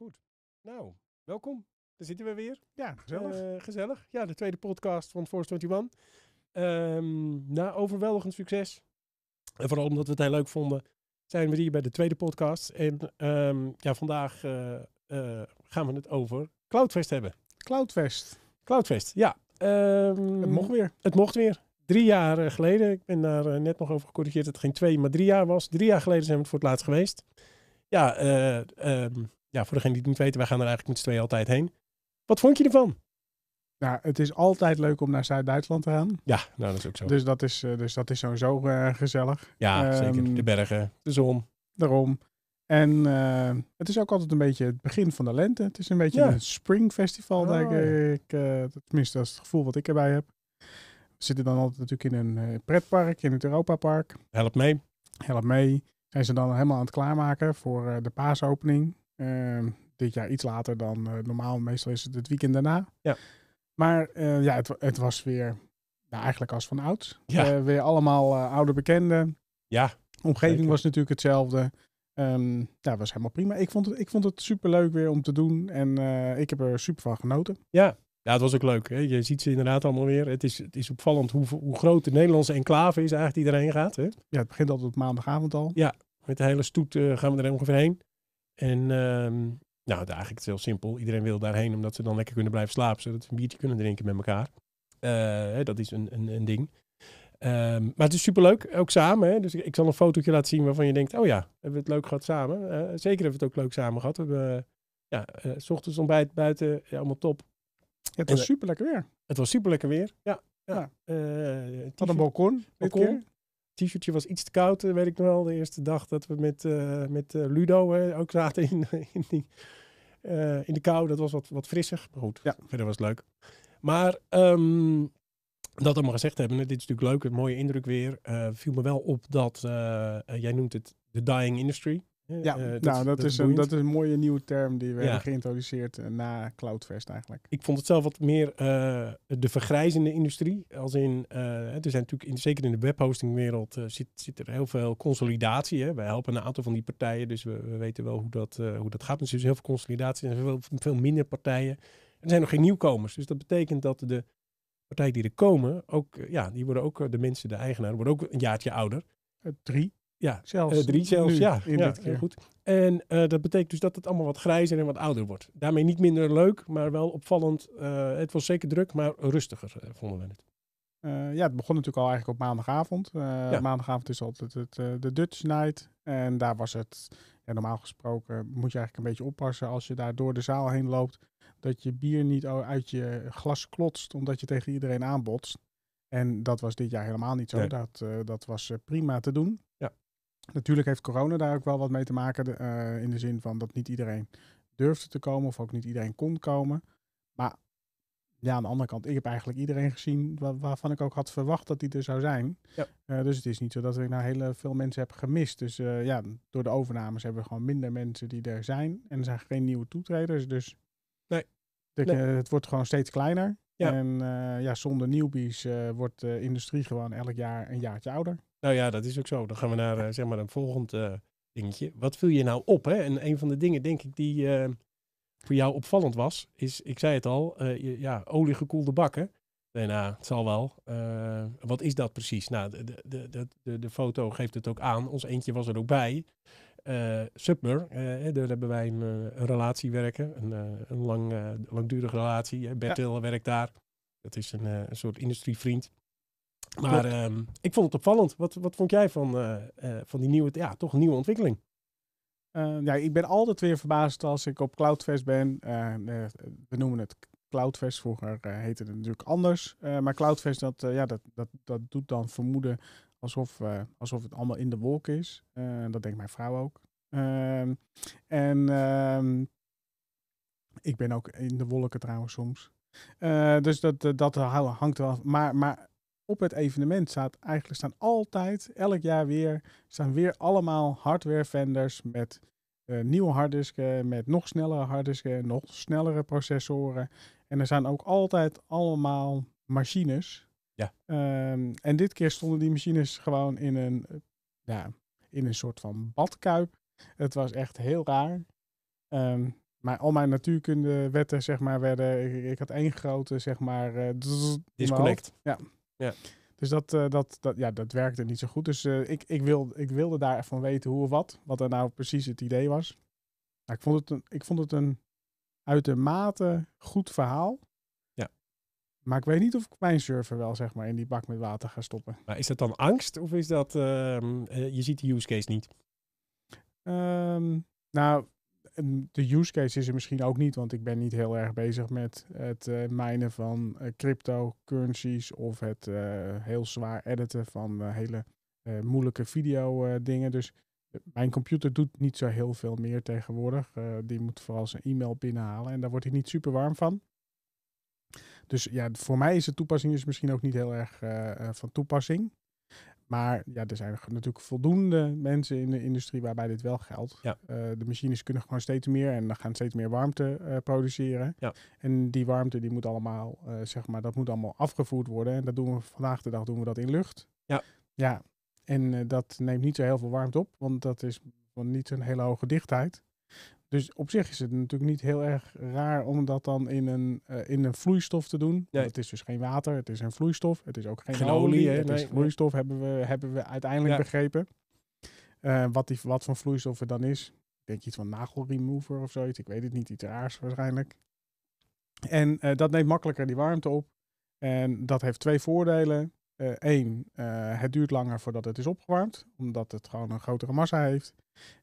Goed. Nou, welkom. Daar zitten we weer. Ja, gezellig. Eh, gezellig. Ja, de tweede podcast van Force 21. Um, ehm, na overweldigend succes. En vooral omdat we het heel leuk vonden, zijn we hier bij de tweede podcast. En ehm, ja, vandaag eh, eh, gaan we het over Cloudfest hebben. Cloudfest. Cloudfest, ja. Ehm, het mocht weer. Het mocht weer. Drie jaar geleden, ik ben daar net nog over gecorrigeerd dat het geen twee, maar drie jaar was. Drie jaar geleden zijn we het voor het laatst geweest. Ja, eh ja, voor degene die het niet weten, wij gaan er eigenlijk met z'n tweeën altijd heen. Wat vond je ervan? Nou, het is altijd leuk om naar Zuid-Duitsland te gaan. Ja, nou, dat is ook zo. Dus dat is, eh, dus dat is sowieso eh, gezellig. Ja, zeker. Ehm, de bergen, de zon. Daarom. En eh, het is ook altijd een beetje het begin van de lente. Het is een beetje een springfestival, ah, denk ik. tenminste, dat is het gevoel wat ik erbij heb. We zitten dan altijd natuurlijk in een pretpark, in het Europapark. Help mee. Help mee. Zijn ze dan helemaal aan het klaarmaken voor de paasopening. Ehm, dit jaar iets later dan eh, normaal. Meestal is het het weekend daarna. Ja. Maar eh, ja, het, het, was weer eigenlijk als van oud. Ja. Eh, weer allemaal oude bekenden. Ja. Omgeving was natuurlijk hetzelfde. Um, ja, was helemaal prima. Ik vond het, ik vond het super leuk weer om te doen. En ik heb er super van genoten. Ja, ja het was ook leuk. Je ziet ze inderdaad allemaal weer. Het is, het is opvallend hoe, hoe groot de Nederlandse enclave is eigenlijk die erheen gaat. Hè? Ja, het begint altijd op maandagavond al. Ja, met de hele stoet gaan we er ongeveer heen. En um, nou, eigenlijk het is heel simpel. Iedereen wil daarheen omdat ze dan lekker kunnen blijven slapen. Zodat ze een biertje kunnen drinken met elkaar. Eh, dat is een, een, een ding. Ehm, maar het is superleuk, ook samen. Hè? Dus ik, zal een fotootje laten zien waarvan je denkt... oh ja, hebben we het leuk gehad samen? Eh, zeker hebben we het ook leuk samen gehad. We hebben uh, ja, eh, s ochtends ontbijt buiten, ja, allemaal top. het was super lekker weer. Het was super lekker weer, ja. ja. ja. Had een balkon. balkon t-shirtje was iets te koud, eh, weet ik nog wel. De eerste dag dat we met, eh, met eh, Ludo hè, ook zaten in, in, die, in de kou. Dat was wat, wat frissig. Maar goed, ja. verder was het leuk. Maar ehm, dat allemaal gezegd hebben, dit is natuurlijk leuk, een mooie indruk weer. Uh, viel me wel op dat, jij noemt het de dying industry. Ja, eh, dat, nou, dat, is een, dat is een mooie nieuwe term die we hebben geïntroduceerd eh, na Cloudfest eigenlijk. Ik vond het zelf wat meer eh, de vergrijzende industrie. Als in, er zijn natuurlijk, zeker in de webhostingwereld, zit, zit er heel veel consolidatie. Hè? Wij helpen een aantal van die partijen, dus we, we weten wel hoe dat, hoe dat gaat. Dus er is heel veel consolidatie en veel, veel minder partijen. Er zijn nog geen nieuwkomers, dus dat betekent dat de partijen die er komen, ook, ja, die worden ook de mensen, de eigenaar, worden ook een jaartje ouder. Drie. Ja, zelfs. Eh, drie zelfs, ja. In dit keer. goed. En eh, dat betekent dus dat het allemaal wat grijzer en wat ouder wordt. Daarmee niet minder leuk, maar wel opvallend. Eh, het was zeker druk, maar rustiger vonden we het. ja, het begon natuurlijk al eigenlijk op maandagavond. Maandagavond is altijd het, de Dutch Night. En daar was het, ja, normaal gesproken moet je eigenlijk een beetje oppassen als je daar door de zaal heen loopt. Dat je bier niet uit je glas klotst, omdat je tegen iedereen aanbotst. En dat was dit jaar helemaal niet zo. Dat, dat was prima te doen. Natuurlijk heeft corona daar ook wel wat mee te maken. Eh, in de zin van dat niet iedereen durfde te komen of ook niet iedereen kon komen. Maar ja, aan de andere kant, ik heb eigenlijk iedereen gezien waarvan ik ook had verwacht dat die er zou zijn. Ja. Eh, dus het is niet zo dat ik nou hele veel mensen heb gemist. Dus eh, ja, door de overnames hebben we gewoon minder mensen die er zijn. En er zijn geen nieuwe toetreders. Dus nee. het wordt gewoon steeds kleiner. En ja, zonder newbies wordt de industrie gewoon elk jaar een jaartje ouder. Nou ja, dat is ook zo. Dan gaan we naar eh, zeg maar een volgend eh, dingetje. Wat viel je nou op? Hè? En een van de dingen, denk ik, die eh, voor jou opvallend was, is, ik zei het al, je, ja, oliegekoelde bakken. Nee, nou, het zal wel. wat is dat precies? Nou, de, de, de, de foto geeft het ook aan. Ons eentje was er ook bij. Uh, Submer, daar hebben wij een, een relatie werken, een, lang, langdurige relatie. Bertel werkt daar. Dat is een, een soort industrievriend. Maar ehm, ik vond het opvallend. Wat, wat vond jij van, eh, eh, van die nieuwe, ja, toch nieuwe ontwikkeling? Uh, ja, ik ben altijd weer verbaasd als ik op Cloudfest ben. Ehm, eh, we noemen het Cloudfest. Vroeger heette het natuurlijk anders. maar Cloudfest, dat, ja, dat, dat, dat doet dan vermoeden alsof, alsof het allemaal in de wolk is. dat denkt mijn vrouw ook. en ik ben ook in de wolken trouwens soms. dus dat, dat hangt wel af. Maar, maar op het evenement staat eigenlijk staan altijd, elk jaar weer, staan weer allemaal hardware vendors met eh, nieuwe harddisken, met nog snellere harddisken, nog snellere processoren. En er zijn ook altijd allemaal machines. Ja. Ehm, en dit keer stonden die machines gewoon in een, ja, in een soort van badkuip. Het was echt heel raar. Ehm, maar al mijn wetten zeg maar, werden. Ik, had één grote, zeg maar. Eh, Disconnect. Ja. Ja. Dus dat, eh, dat, dat, ja, dat werkte niet zo goed. Dus eh, ik, ik, wil, ik wilde daar echt van weten hoe of wat. Wat er nou precies het idee was. Nou, ik, vond het een, ik vond het een uitermate goed verhaal. Ja. Maar ik weet niet of ik mijn server wel zeg maar, in die bak met water ga stoppen. Maar is dat dan angst of is dat... Ehm, eh, je ziet de use case niet? Ehm, nou, de use case is er misschien ook niet, want ik ben niet heel erg bezig met het uh, mijnen van uh, cryptocurrencies of het eh, heel zwaar editen van hele moeilijke video dingen. Dus mijn computer doet niet zo heel veel meer tegenwoordig. die moet vooral zijn e-mail binnenhalen en daar wordt hij niet super warm van. Dus ja, voor mij is de toepassing is dus misschien ook niet heel erg van toepassing. Maar ja, er zijn natuurlijk voldoende mensen in de industrie waarbij dit wel geldt. Eh, de machines kunnen gewoon steeds meer en dan gaan steeds meer warmte eh, produceren. Ja. En die warmte die moet allemaal, eh, zeg maar, dat moet allemaal afgevoerd worden. En dat doen we vandaag de dag doen we dat in lucht. Ja. ja. En dat neemt niet zo heel veel warmte op, want dat is niet een hele hoge dichtheid. Dus op zich is het natuurlijk niet heel erg raar om dat dan in een, eh, in een vloeistof te doen. Het is dus geen water, het is een vloeistof. Het is ook geen, olie, het nee, is vloeistof, hebben, we, hebben we uiteindelijk begrepen. Eh, wat, die, wat voor vloeistof er dan is. Ik denk iets van nagelremover of zoiets. Ik weet het niet, iets raars waarschijnlijk. En eh, dat neemt makkelijker die warmte op. En dat heeft twee voordelen. Eén, eh, eh, het duurt langer voordat het is opgewarmd, omdat het gewoon een grotere massa heeft.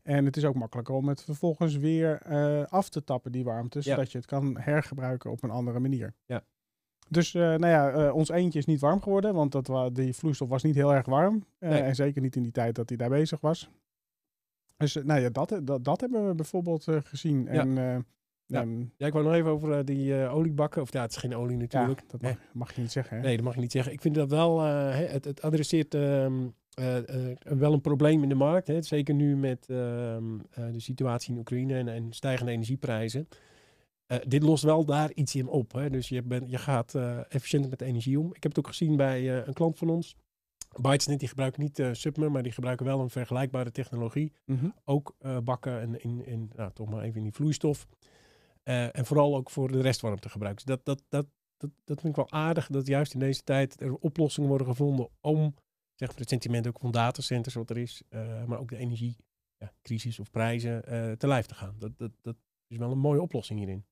En het is ook makkelijker om het vervolgens weer eh, af te tappen, die warmte, zodat je het kan hergebruiken op een andere manier. Ja. Dus nou ja, ons eentje is niet warm geworden, want dat die vloeistof was niet heel erg warm. En zeker niet in die tijd dat hij daar bezig was. Dus nou ja, dat, dat, hebben we bijvoorbeeld gezien. Ja. En ja. Ehm, ja, ik wou nog even over eh, die uh, oliebakken. Of ja, het is geen olie natuurlijk. dat mag, je niet zeggen. Hè? Nee, dat mag je niet zeggen. Ik vind dat wel, eh, het, het, adresseert ehm, wel een probleem in de markt. Hè. Zeker nu met ehm, de situatie in Oekraïne en, en stijgende energieprijzen. dit lost wel daar iets in op. Hè. Dus je, bent je gaat efficiënter met energie om. Ik heb het ook gezien bij een klant van ons. Bytesnet, die gebruiken niet uh, Submer, maar die gebruiken wel een vergelijkbare technologie. Mhm. Ook bakken en in, in, nou, toch maar even in die vloeistof. Eh, en vooral ook voor de restwarmte gebruiken. Dus dat, dat, dat, dat, dat vind ik wel aardig, dat juist in deze tijd er oplossingen worden gevonden om zeg maar, het sentiment ook van datacenters wat er is, eh, maar ook de energiecrisis ja, of prijzen eh, te lijf te gaan. Dat, dat, dat is wel een mooie oplossing hierin.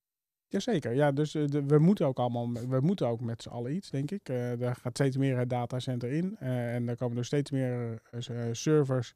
Jazeker, ja, dus we moeten ook allemaal, we moeten ook met z'n allen iets, denk ik. Uh, daar gaat steeds meer het datacenter in en er komen er steeds meer servers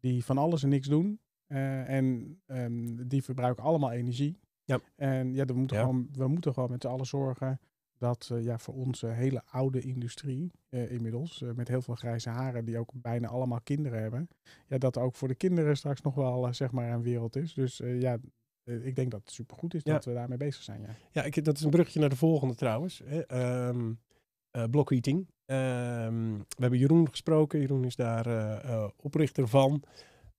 die van alles en niks doen. en ehm, die verbruiken allemaal energie. Ja. En ja, we moeten, Gewoon, we moeten gewoon met z'n allen zorgen dat eh, ja, voor onze hele oude industrie eh, inmiddels, eh, met heel veel grijze haren, die ook bijna allemaal kinderen hebben, ja, dat ook voor de kinderen straks nog wel zeg maar een wereld is. Dus ja, ik denk dat het supergoed is dat we daarmee bezig zijn. Ja, ja ik, dat is een brugje naar de volgende trouwens. Hè. Ehm, block eating. Ehm, we hebben Jeroen gesproken. Jeroen is daar oprichter van.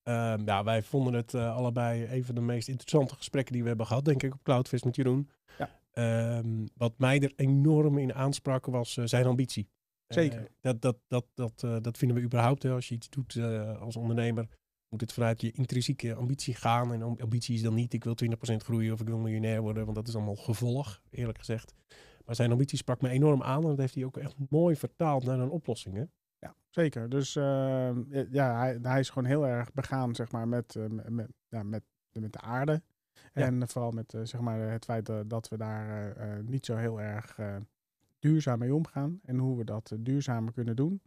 Ehm, ja, wij vonden het eh, allebei een van de meest interessante gesprekken die we hebben gehad, denk ik, op Cloudfest met Jeroen. Ja. Ehm, wat mij er enorm in aansprak was eh, zijn ambitie. Eh, Zeker. dat, dat, dat, dat, dat vinden we überhaupt, hè, als je iets doet als ondernemer, moet het vanuit je intrinsieke ambitie gaan. En ambitie is dan niet, ik wil 20% groeien of ik wil miljonair worden, want dat is allemaal gevolg, eerlijk gezegd. Maar zijn ambitie sprak me enorm aan en dat heeft hij ook echt mooi vertaald naar een oplossing. Hè? Ja, zeker. Dus ehm, eh, ja, hij, hij, is gewoon heel erg begaan zeg maar, met, uh, eh, met, ja, met, met de aarde. En eh, vooral met zeg maar, het feit dat we daar niet zo heel erg duurzaam mee omgaan. En hoe we dat duurzamer kunnen doen.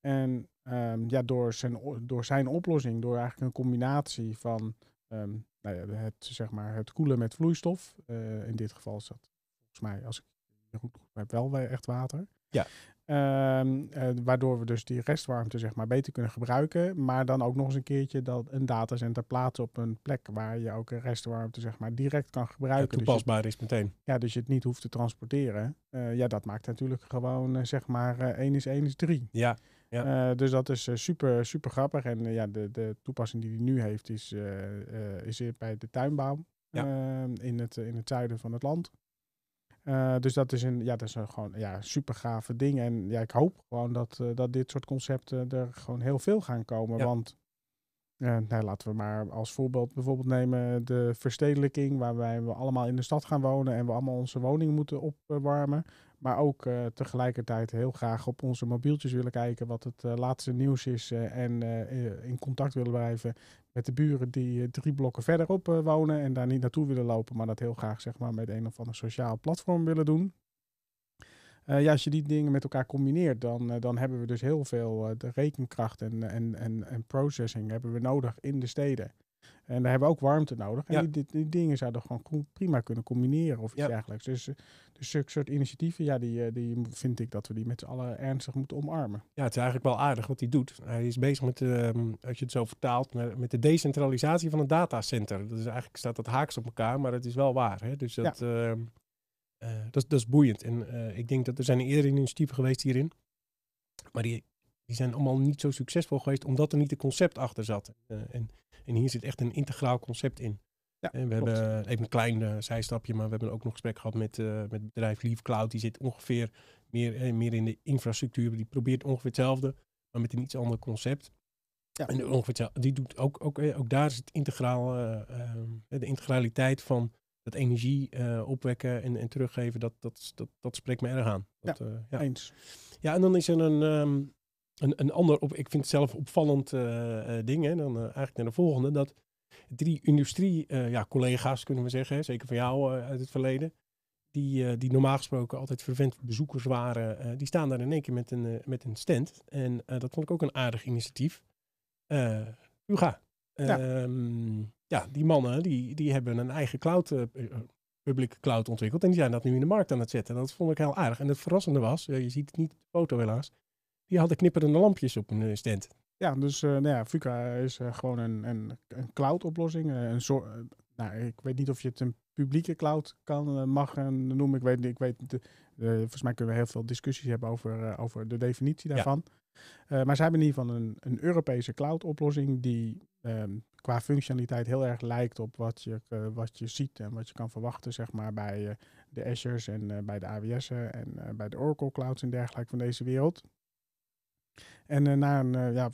En ehm, ja, door, zijn, door zijn oplossing, door eigenlijk een combinatie van ehm, nou ja, het, zeg maar, het koelen met vloeistof. in dit geval is dat volgens mij, als ik het goed heb, wel echt water. Ja. Ehm, eh, waardoor we dus die restwarmte zeg maar, beter kunnen gebruiken. Maar dan ook nog eens een keertje dat een datacenter plaatst op een plek waar je ook restwarmte zeg maar, direct kan gebruiken. toepasbaar dus je, is meteen. Ja, dus je het niet hoeft te transporteren. Eh, ja, dat maakt natuurlijk gewoon eh, zeg maar 1 is 1 is 3. Ja. ja. dus dat is super, super grappig. En ja, de, de toepassing die hij nu heeft is, is bij de tuinbouw ehm, in, het, in het zuiden van het land. Eh, dus dat is een, ja, dat is een gewoon ja, super gave ding. En ja, ik hoop gewoon dat, eh, dat dit soort concepten er gewoon heel veel gaan komen. Want uh, nou, laten we maar als voorbeeld bijvoorbeeld nemen de verstedelijking, waarbij we allemaal in de stad gaan wonen en we allemaal onze woning moeten opwarmen. Maar ook eh, tegelijkertijd heel graag op onze mobieltjes willen kijken wat het eh, laatste nieuws is. Eh, en in contact willen blijven met de buren die drie blokken verderop wonen en daar niet naartoe willen lopen. Maar dat heel graag zeg maar, met een of ander sociaal platform willen doen. ja, als je die dingen met elkaar combineert, dan, dan hebben we dus heel veel de rekenkracht en, en, en, en processing hebben we nodig in de steden. En daar hebben we ook warmte nodig. En die, die, dingen zouden gewoon prima kunnen combineren of iets dergelijks. Dus, eh, dus zulke soort initiatieven, ja, die, eh, die vind ik dat we die met z'n allen ernstig moeten omarmen. Ja, het is eigenlijk wel aardig wat hij doet. Hij is bezig met, de, ehm, als je het zo vertaalt, met de decentralisatie van een datacenter. Dat is eigenlijk staat dat haaks op elkaar, maar het is wel waar. Hè? Dus dat, ehm, eh, dat, dat, is boeiend. En ik denk dat er zijn eerder initiatieven geweest hierin. Maar die, die zijn allemaal niet zo succesvol geweest, omdat er niet een concept achter zat. en en hier zit echt een integraal concept in. Ja, en we hebben eh, even een klein eh, zijstapje, maar we hebben ook nog gesprek gehad met, uh, met bedrijf Leaf Cloud. Die zit ongeveer meer, meer in de infrastructuur. Die probeert ongeveer hetzelfde, maar met een iets ander concept. Ja. En ongeveer die doet ook, ook, ook daar is het integraal, ehm, de integraliteit van dat energie opwekken en, en teruggeven. Dat, dat, dat, dat spreekt me erg aan. Dat, ja, ja, eens. Ja, en dan is er een. Ehm, een, een ander, op, ik vind het zelf opvallend eh, eh, ding, hè, dan eh, eigenlijk naar de volgende, dat drie industrie-collega's, ja, kunnen we zeggen, zeker van jou uit het verleden, die, die normaal gesproken altijd verwend bezoekers waren, die staan daar in één keer met een, met een stand. En dat vond ik ook een aardig initiatief. Uh, Uga. Ja. Ehm, ja. die mannen die, die hebben een eigen cloud, uh, public cloud ontwikkeld. En die zijn dat nu in de markt aan het zetten. Dat vond ik heel aardig. En het verrassende was, je ziet het niet op de foto helaas, die hadden knipperende lampjes op een eh, stand. Ja, dus uh, nou ja, is eh, gewoon een, een, een cloud-oplossing. Een soort, nou, ik weet niet of je het een publieke cloud kan, mag noemen. Ik weet, ik weet de, volgens mij kunnen we heel veel discussies hebben over, over de definitie daarvan. maar zij hebben in ieder geval een, een Europese cloud-oplossing die ehm, qua functionaliteit heel erg lijkt op wat je, wat je ziet en wat je kan verwachten, zeg maar, bij de Azure's en bij de AWS'en en bij de Oracle Clouds en dergelijke van deze wereld. En eh, na een eh, ja,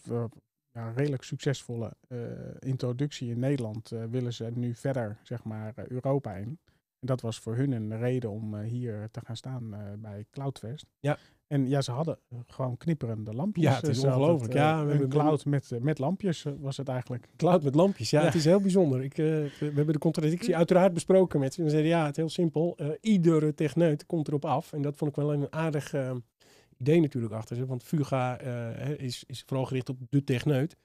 ja, redelijk succesvolle eh, introductie in Nederland willen ze nu verder zeg maar, Europa in. En dat was voor hun een reden om hier te gaan staan bij Cloudfest. Ja. En ja, ze hadden gewoon knipperende lampjes. Ja, het is ongelooflijk. ja, een cloud met, met lampjes was het eigenlijk. Cloud met lampjes, ja, het is heel bijzonder. Ik, we hebben de contradictie uiteraard besproken met ze. En zeiden, ja, het is heel simpel. iedere techneut komt erop af. En dat vond ik wel een aardig idee natuurlijk achter ze Want Fuga eh, is, is vooral gericht op de techneut.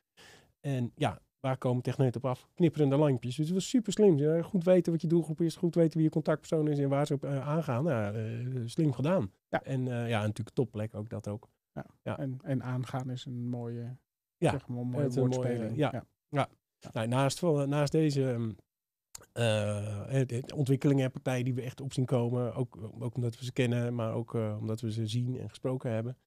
En ja, waar komen techneut op af? Knipperende lampjes. Dus was super slim. Eh, goed weten wat je doelgroep is, goed weten wie je contactpersoon is en waar ze op eh, aangaan. slim gedaan. Ja. En ja, natuurlijk topplek ook dat ook. Ja. En, en aangaan is een mooie, ja. zeg maar, mooie woordspeling. ja. ja. ja. Nou, naast, naast deze ehm, eh, ontwikkelingen en partijen die we echt op zien komen. Ook, ook omdat we ze kennen, maar ook eh, omdat we ze zien en gesproken hebben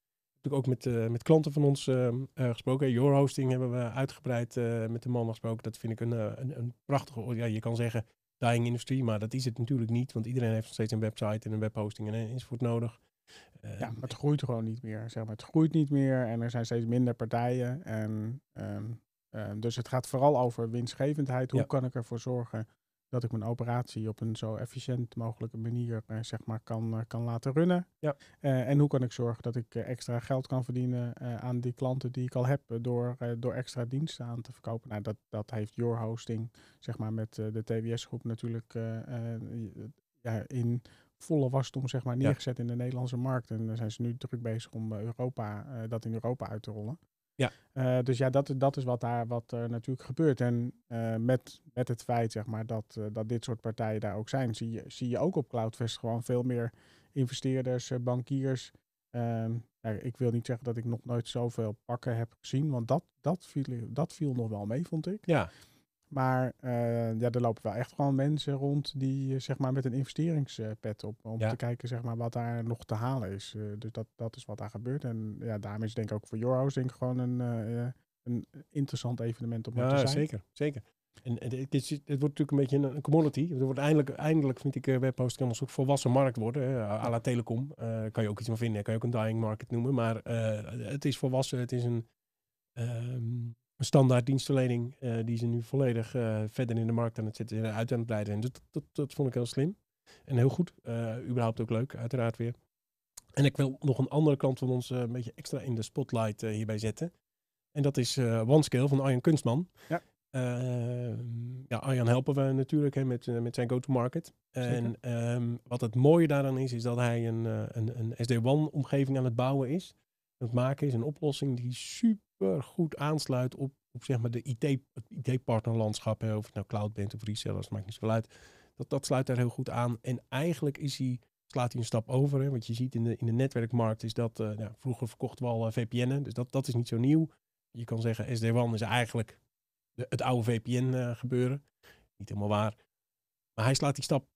natuurlijk ook met, eh, met klanten van ons ehm, gesproken. Your hosting hebben we uitgebreid met de man gesproken. Dat vind ik een, een, prachtige, ja, je kan zeggen dying industry, maar dat is het natuurlijk niet. Want iedereen heeft nog steeds een website en een webhosting en enzovoort nodig. ja, maar het groeit gewoon niet meer. Zeg maar. Het groeit niet meer en er zijn steeds minder partijen. En ehm, Ehm, dus het gaat vooral over winstgevendheid. Hoe kan ik ervoor zorgen dat ik mijn operatie op een zo efficiënt mogelijke manier eh, zeg maar kan, eh, kan laten runnen? Ja. Eh, en hoe kan ik zorgen dat ik extra geld kan verdienen aan die klanten die ik al heb door, door extra diensten aan te verkopen? Nou, dat, dat heeft Your Hosting zeg maar, met de TWS-groep natuurlijk ja, in volle wasdom zeg maar, neergezet in de Nederlandse markt. En daar zijn ze nu druk bezig om Europa, dat in Europa uit te rollen. Ja. Eh, dus ja, dat, dat is wat, daar, wat er natuurlijk gebeurt. En eh, met, met het feit zeg maar, dat, eh, dat dit soort partijen daar ook zijn, zie je, zie je ook op Cloudfest gewoon veel meer investeerders, bankiers. Ehm, nou, ik wil niet zeggen dat ik nog nooit zoveel pakken heb gezien, want dat, dat, viel, dat viel nog wel mee, vond ik. Ja. Maar eh, ja, er lopen wel echt gewoon mensen rond die eh, zeg maar, met een investeringspet op. Om te kijken zeg maar, wat daar nog te halen is. Eh, dus dat, dat is wat daar gebeurt. En ja, daarom is denk ik ook voor Your House denk gewoon een, een interessant evenement om ja, te zijn. Zeker, zeker. En, het, is, het, wordt natuurlijk een beetje een, commodity. Het wordt eindelijk, eindelijk vind ik webhost kan een volwassen markt worden. A la telecom. kan je ook iets van vinden. Kan je ook een dying market noemen. Maar het is volwassen. Het is een... Ehm, een standaard dienstverlening eh, die ze nu volledig eh, verder in de markt aan het zetten en eh, uit aan het breiden dat, dat, dat, vond ik heel slim en heel goed. überhaupt ook leuk, uiteraard weer. En ik wil nog een andere klant van ons een beetje extra in de spotlight hierbij zetten. En dat is OneScale van Arjan Kunstman. Ja. Ehm, ja, Arjan helpen we natuurlijk hè, met, met zijn go-to-market. En ehm, wat het mooie daaraan is, is dat hij een, een, een SD-WAN-omgeving aan het bouwen is het maken is. Een oplossing die super goed aansluit op, op zeg maar de IT, het IT-partnerlandschap. Of het nou cloud bent of resellers, maakt niet zoveel uit. Dat, dat sluit daar heel goed aan. En eigenlijk is hij, slaat hij een stap over. Hè? Want je ziet in de, in de netwerkmarkt is dat, nou, vroeger verkochten we al eh, VPN'en. Dus dat, dat is niet zo nieuw. Je kan zeggen SD-WAN is eigenlijk de, het oude VPN eh, gebeuren. Niet helemaal waar. Maar hij slaat die stap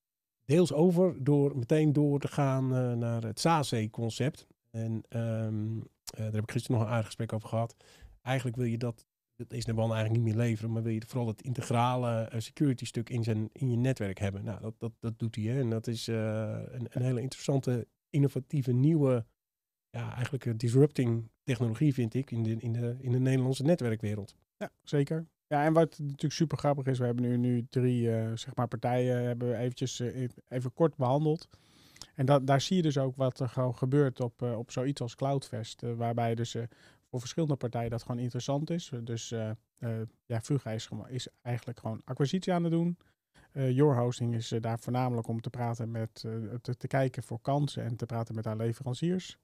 deels over door meteen door te gaan naar het SASE-concept. En um, eh, daar heb ik gisteren nog een aardig gesprek over gehad. Eigenlijk wil je dat, dat is de band eigenlijk niet meer leveren, maar wil je vooral het integrale eh, security stuk in, zijn, in je netwerk hebben. Nou, dat, dat, dat doet hij. Hè? En dat is eh, een, een hele interessante, innovatieve, nieuwe ja, eigenlijk disrupting technologie, vind ik, in de, in de, in de Nederlandse netwerkwereld. Ja, zeker. Ja, en wat natuurlijk super grappig is, we hebben nu, nu drie zeg maar partijen hebben we eventjes even kort behandeld. En dat, daar zie je dus ook wat er gewoon gebeurt op, eh, op zoiets als Cloudfest. Eh, waarbij dus eh, voor verschillende partijen dat gewoon interessant is. Dus ja, Vuga is, is, eigenlijk gewoon acquisitie aan het doen. Your Hosting is daar voornamelijk om te praten met, te, kijken voor kansen en te praten met haar leveranciers.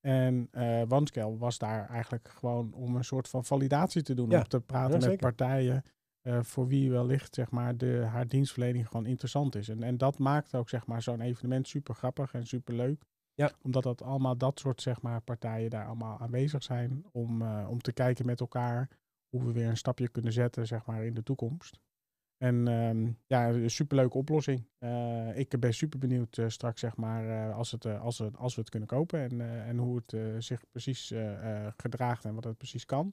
En uh, was daar eigenlijk gewoon om een soort van validatie te doen. om te praten met partijen eh, voor wie wellicht zeg maar, de, haar dienstverlening gewoon interessant is. En, en dat maakt ook zeg maar, zo'n evenement super grappig en super leuk. Ja. Omdat dat allemaal dat soort zeg maar, partijen daar allemaal aanwezig zijn om, eh, om te kijken met elkaar hoe we weer een stapje kunnen zetten zeg maar, in de toekomst. En um, ja, een superleuke oplossing. Eh, ik ben super benieuwd straks, zeg maar, als, het, als, het, als we het kunnen kopen en, en hoe het zich precies gedraagt en wat het precies kan.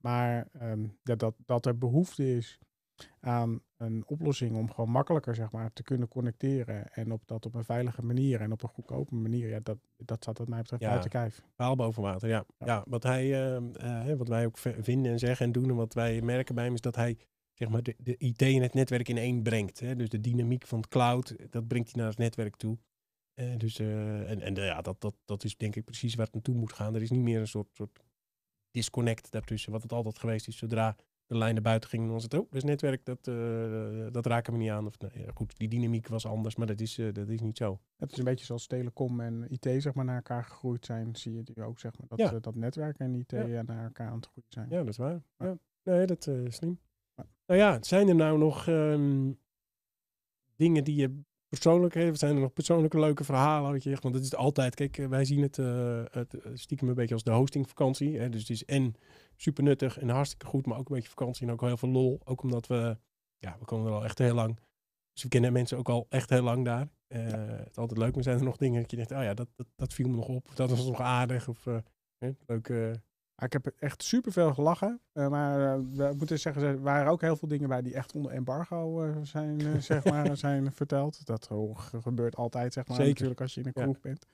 Maar ehm, dat, dat er behoefte is aan een oplossing om gewoon makkelijker zeg maar, te kunnen connecteren. En op dat op een veilige manier en op een goedkope manier. Ja, dat, dat staat wat mij betreft uit de kijf. Paal boven water, ja. ja. wat, hij, ehm, eh, wat wij ook vinden en zeggen en doen en wat wij merken bij hem is dat hij zeg maar, de, de IT en het netwerk in één brengt. Hè? Dus de dynamiek van het cloud, dat brengt hij naar het netwerk toe. Eh, dus, eh, en en ja, dat, dat, dat is denk ik precies waar het naartoe moet gaan. Er is niet meer een soort, soort disconnect daartussen, wat het altijd geweest is. Zodra de lijn naar buiten ging, was het, oh, dus netwerk, dat, uh, dat raken we niet aan. Of, nou goed, die dynamiek was anders, maar dat is, eh, dat is niet zo. Het is een beetje zoals telecom en IT zeg maar, naar elkaar gegroeid zijn, zie je die ook, zeg maar, dat, eh, dat netwerk en IT naar elkaar aan het groeien zijn. Ja, dat is waar. Ja. Nee, dat is slim. Nou ja, zijn er nou nog ehm, dingen die je Persoonlijk Zijn er nog persoonlijke leuke verhalen? Weet je, want het is altijd, kijk, eh, wij zien het, eh, het eh, stiekem een beetje als de hostingvakantie. Hè? Dus het is en super nuttig en hartstikke goed, maar ook een beetje vakantie en ook heel veel lol. Ook omdat we, ja, we komen er al echt heel lang. Dus we kennen mensen ook al echt heel lang daar. Het is altijd leuk, maar zijn er nog dingen dat je denkt, oh ja, dat, dat, viel me nog op. Of dat was nog aardig. Of uh, leuk, Ah, ik heb echt superveel gelachen. Eh, maar eh, we moeten zeggen, er waren ook heel veel dingen bij die echt onder embargo eh, zijn, zeg maar, zijn verteld. Dat gebeurt altijd, zeg maar. Zeker. Natuurlijk als je in een kroeg bent.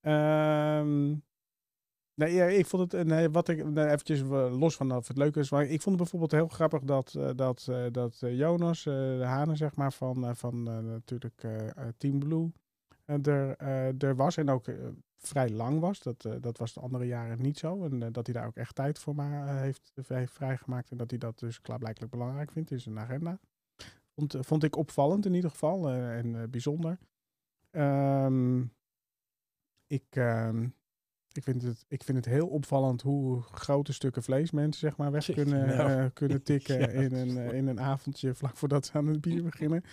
Ehm, nee, ik vond het, nee, wat ik, nee, eventjes los van dat het leuk is, maar ik vond het bijvoorbeeld heel grappig dat, dat, dat Jonas, de Hanen zeg maar, van, van natuurlijk Team Blue, er, er was. En ook vrij lang was. Dat, eh, dat was de andere jaren niet zo. En eh, dat hij daar ook echt tijd voor maar, eh, heeft, vrijgemaakt. En dat hij dat dus klaarblijkelijk belangrijk vindt in zijn agenda. Vond, vond ik opvallend in ieder geval en bijzonder. Um, ik, ehm, ik vind, het, ik vind het heel opvallend hoe grote stukken vlees mensen zeg maar, weg kunnen, nou. eh, kunnen tikken in, een, in een avondje vlak voordat ze aan het bier beginnen.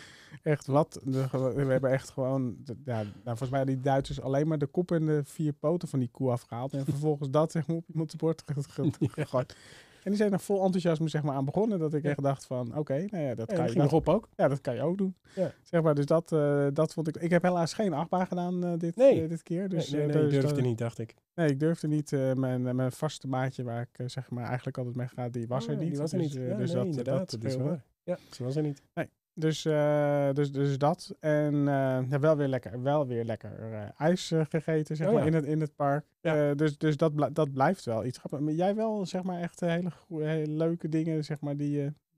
Echt wat. we hebben echt gewoon, ja, nou, volgens mij die Duitsers alleen maar de kop en de vier poten van die koe afgehaald. En vervolgens dat zeg maar, op iemands bord gegooid. En die zijn er vol enthousiasme zeg maar, aan begonnen. Dat ik echt dacht van, oké, nou ja, dat kan je... nog op ook. Ja, dat kan je ook doen. Zeg maar, dus dat, eh, dat vond ik... Ik heb helaas geen achtbaan gedaan eh, dit, eh, dit keer. Dus, nee, nee, dus durfde niet, dacht ik. Nee, ik durfde niet. mijn, mijn vaste maatje waar ik zeg maar eigenlijk altijd mee ga, die was ah, er niet. Die was er dus, niet. ja, dus dat, inderdaad, dat, dat is waar. Ja, ze was er niet. Nee. Dus, eh, dus, dus dat. En eh, ja, wel weer lekker, wel weer lekker eh, ijs gegeten, zeg oh maar, in, het, in het park. dus dus dat, dat blijft wel iets grappig. Maar jij wel, zeg maar, echt hele, hele leuke dingen, zeg maar, die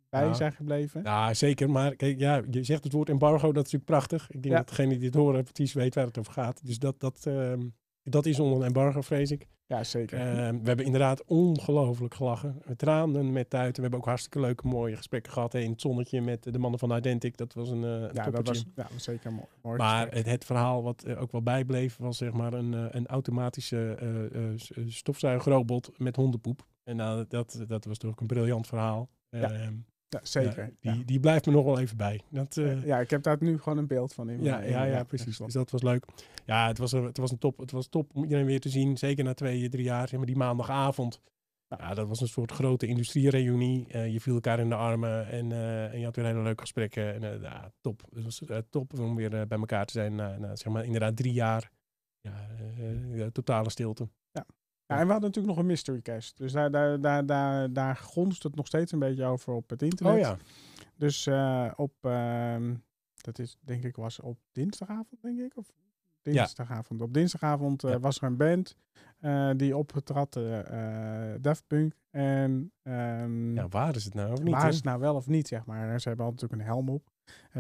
bij nou. zijn gebleven. Ja, zeker. Maar kijk, ja, je zegt het woord embargo, dat is natuurlijk prachtig. Ik denk dat degene die dit horen precies weet waar het over gaat. Dus dat, dat, ehm, dat is onder een embargo, vrees ik. Ja, zeker. Ehm, we hebben inderdaad ongelooflijk gelachen. we traanden met tuiten. We hebben ook hartstikke leuke, mooie gesprekken gehad. Hè, in het zonnetje met de mannen van Identic. Dat was een uh, Ja, dat was, ja, zeker mooi. mooi maar het, het, verhaal wat eh, ook wel bijbleef was zeg maar een, eh, een automatische stofzuigrobot met hondenpoep. En nou, dat, dat was toch een briljant verhaal. Ja. Ehm, zeker. die, die blijft me nog wel even bij. Dat, eh, ja, ik heb daar nu gewoon een beeld van in. Ja, ja, ja, precies. Dus dat was leuk. Ja, het was, een, het was een top. Het was top om iedereen weer te zien. Zeker na twee, drie jaar. Zeg maar die maandagavond. Nou ja, dat was een soort grote industriereunie. Uh, je viel elkaar in de armen en, eh, en je had weer hele leuke gesprekken. En, ja, top. Het was top om weer bij elkaar te zijn na, zeg maar, inderdaad drie jaar ja, totale stilte. Ja, en we hadden natuurlijk nog een mystery Dus daar, daar, daar, daar, daar gonst het nog steeds een beetje over op het internet. Oh ja. Dus eh, op, ehm, dat is denk ik was op dinsdagavond, denk ik. Of dinsdagavond. Ja. Op dinsdagavond eh, was er een band eh, die opgetrad, Daft Punk. En, um, ja, waar is het nou of niet? Waar het nou wel of niet, zeg maar. Ze hebben natuurlijk een helm op.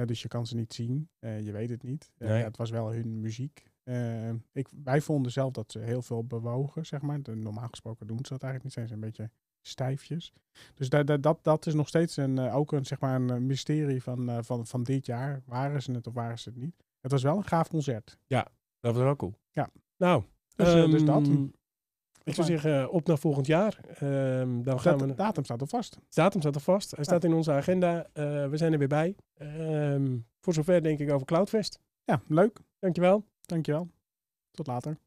dus je kan ze niet zien. je weet het niet. Nee. het was wel hun muziek. Eh, ik, wij vonden zelf dat ze heel veel bewogen, zeg maar. De, normaal gesproken doen ze dat eigenlijk niet, zijn een beetje stijfjes. Dus da, da, dat, dat is nog steeds een, eh, ook een, zeg maar een eh, mysterie van, van, van dit jaar. Waren ze het of waren ze het niet? Het was wel een gaaf concert. Ja, dat was wel cool. Ja. Nou, dus, dus dat. Ehm, ik zou zeggen, op naar volgend jaar. Um, dan gaan Datum staat al vast. Datum staat al vast. Hij staat in onze agenda. we zijn er weer bij. Ehm, voor zover denk ik over Cloudfest. Ja, leuk. Dankjewel. Dankjewel. Tot later.